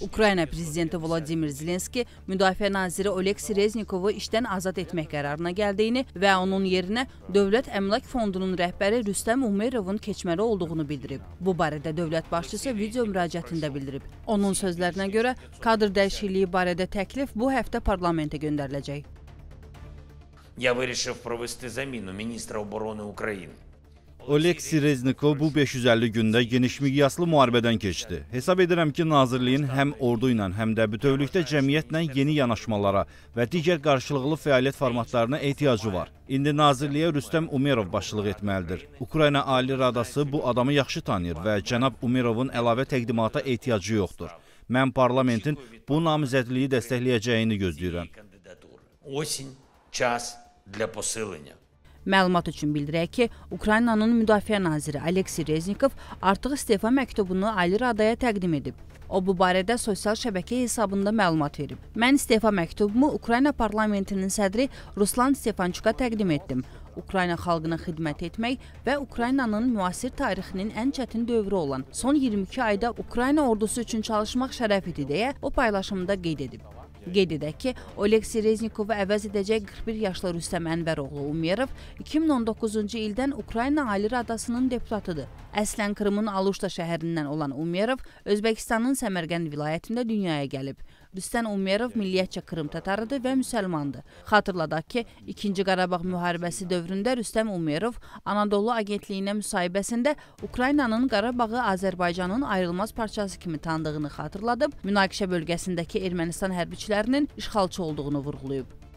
Ukrayna prezidenti Vladimir Zelenski müdafiə naziri Oleksiy Reznikovu işdən azad etmək qərarına gəldiyini və onun yerinə Dövlət Əmlak Fondunun rəhbəri Rüstəm Umerovun keçməli olduğunu bildirib. Bu barədə dövlət başçısı video müraciətində bildirib. Onun sözlərinə görə kadr dəyişikliyi barədə təklif bu həftə parlamentə göndəriləcək. Я вирішив провести заміну міністра оборони України. Oleksi Reznikov bu 550 gündə geniş miqyaslı müharibədən keçdi. Hesab edirəm ki, nazirliyin həm ordu ilə, həm də bütövlükdə cəmiyyətlə yeni yanaşmalara və digər qarşılıqlı fəaliyyət formatlarına ehtiyacı var. İndi nazirliyə Rüstəm Umerov başçılıq etməlidir. Ukrayna Ali Radası bu adamı yaxşı tanıyır və cənab Umerovun əlavə təqdimata ehtiyacı yoxdur. Mən parlamentin bu namizədliyi dəstəkləyəcəyini gözləyirəm. Osin, ças для посилення Məlumat üçün bildirək ki, Ukraynanın Müdafiə naziri Aleksey Reznikov artıq istefa məktubunu Ali Radaya təqdim edib. O bu barədə sosial şəbəkə hesabında məlumat verib. Mən istefa məktubumu Ukrayna parlamentinin sədri Ruslan Stefançuka təqdim etdim. Ukrayna xalqına xidmət etmək və Ukraynanın müasir tarixinin ən çətin dövrü olan son 22 ayda Ukrayna ordusu üçün çalışmaq şərəfidir deyə o paylaşımda qeyd edib. Qeyd edək ki, Oleksiy Reznikovu əvəz edəcək 41 yaşlı Rüstəm Ənvəroğlu Umerov 2019-cu ildən Ukrayna Ali Radasının deputatıdır. Əslən Krımın Aluşta şəhərindən olan Umerov Özbəkistanın Səmərqənd vilayətində dünyaya gəlib. Rüstəm Umerov milliyyətcə Krım tatarıdır və müsəlmandır. Xatırladaq ki, 2-ci Qarabağ müharibəsi dövründə Rüstəm Umerov Anadolu Agentliyinə müsahibəsində Ukraynanın Qarabağı Azərbaycanın ayrılmaz parçası kimi tanıdığını xatırladıb, münaqişə bölgəsindəki Ermənistan hərbiçiləri döyüşlərinin işğalçı olduğunu vurğulayıb.